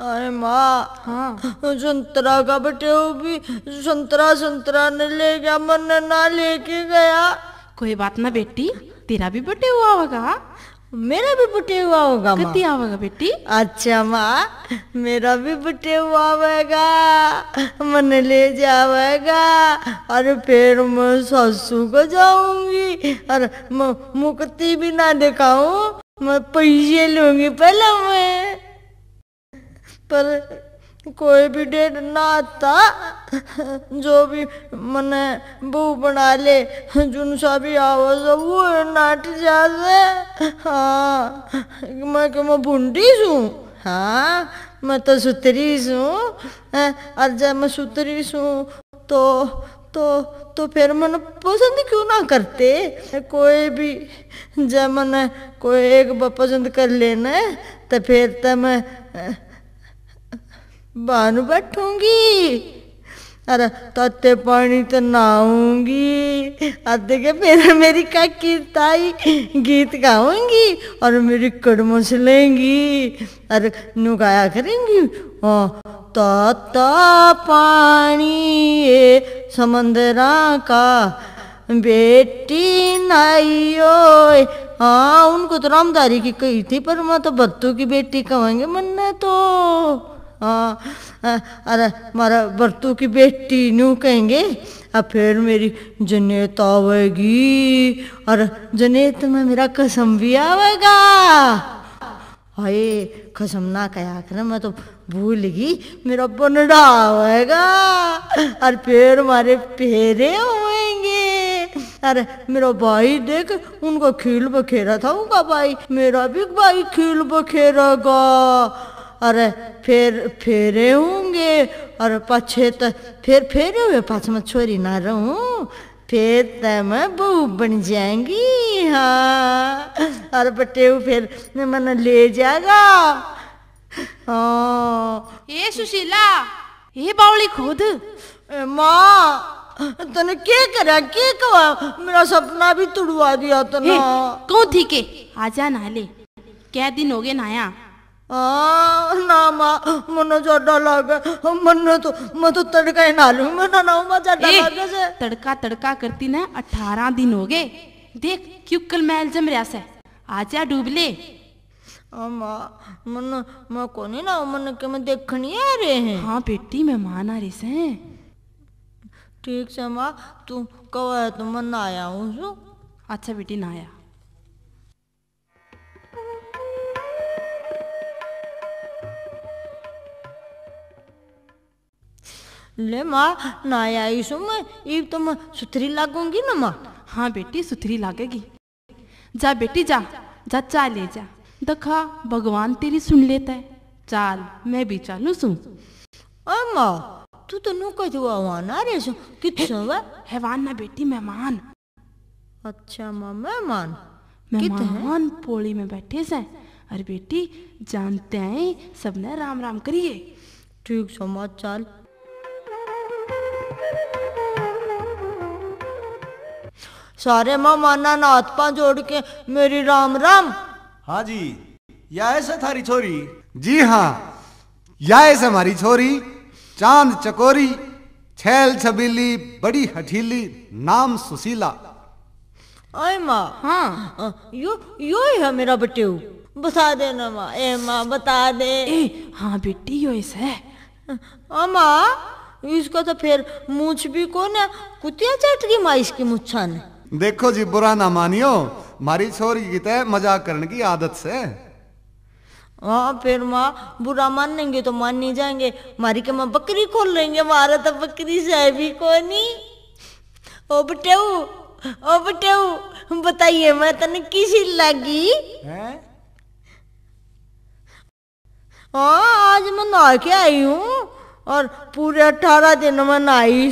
अरे माँ हाँ संतरा का बटे भी संतरा संतरा ने ले गया मन ना लेके गया कोई बात ना बेटी तेरा भी बटे हुआ होगा मेरा भी बटे हुआ होगा कितनी आवेगा बेटी अच्छा माँ मेरा भी बटे हुआ होगा मन ले जावेगा अरे फिर मैं सासू को जाऊंगी अरे मुक्ति भी ना दिखाऊ मैं पैसे लूंगी पहले मैं पर कोई भी डेट ना आता जो भी मने बहू बना ले जुन सा भी आवाज वो नाट जा हाँ मैं क्यों मैं भूडी सू हाँ मैं तो सुतरी सू और जब मैं सुतरी सू तो तो तो फिर मन पसंद क्यों ना करते कोई भी जब मन कोई एक पसंद कर लेना तो फिर तो मैं बन बैठूंगी अरे तत्ते पानी तो नहाऊंगी अते के फिर मेरी काकी ताई गीत गाऊंगी और मेरी कड़म लेंगी अरे नू गाया करेंगी हाँ तत्ता पानी समंदरा का बेटी नाइयो हाँ उनको तो रामदारी की कही थी पर मैं तो बत्तू की बेटी कहेंगे मन्ना तो हाँ, हाँ, अरे मारा बरतू की बेटी नू कहेंगे अब फिर मेरी जनेत आवेगी और जनेत में मेरा कसम भी आवेगा हाय कसम ना कया कर मैं तो भूल गई मेरा बनडा आवेगा और फिर मारे पेरे होएंगे अरे मेरा भाई देख उनको खेल बखेरा था उनका भाई मेरा भी भाई बखेरा गा और फिर फेरे होंगे और पछे तो फिर फेरे हुए पास में छोरी ना रहूं फिर मैं बहू बन जाएंगी हाँ और बटे फिर मन ले जाएगा हाँ ये सुशीला ये बावली खुद माँ तने के करा के कहा मेरा सपना भी तुड़वा दिया तना कौन थी के आजा नाले ले क्या दिन हो गए नाया आ, तो, तो तड़का तड़का करती ना अठारह दिन हो गए देख क्यों जम रहा से मन मैं ना मन के मैं देखनी आ रहे हैं हाँ बेटी मैं मान आ रही से ठीक से माँ तू कब आया तो मन ना आया हूँ अच्छा बेटी ना आया ले माँ ना आई सो मैं ये तो मैं सुथरी लागूंगी ना माँ हाँ बेटी सुथरी लागेगी जा बेटी जा जा चाल ले जा दखा भगवान तेरी सुन लेता है चाल मैं भी चालू सुन माँ तू तो नू कह वाना रे सो कितसो वे हैवान ना बेटी मेहमान अच्छा माँ मेहमान मेहमान पोली में बैठे से अरे बेटी जानते हैं सबने राम राम करिए ठीक सो माँ चाल सारे माना नाथ पा जोड़ के मेरी राम राम हाँ जी या ऐसे थारी छोरी जी हाँ या ऐसे हमारी छोरी चांद चकोरी छैल छबीली बड़ी हठीली नाम सुशीला ओए माँ हाँ यो यो ही है मेरा बेटे बता देना माँ ए माँ बता दे ए, हाँ बेटी यो ऐसे अमा इसका तो फिर मूछ भी कौन है कुतिया चट माँ इसकी मुच्छा ने देखो जी बुरा ना मानियो मारी छोरी की तय मजाक करने की आदत से हाँ फिर माँ बुरा मानेंगे तो मान नहीं जाएंगे मारी के माँ बकरी खोल लेंगे मारा तो बकरी से भी कोनी ओ बटेऊ ओ बटेऊ बताइए मैं तन किसी लगी हाँ आज मैं नहा के आई हूँ और पूरे अठारह दिन मैं नहाई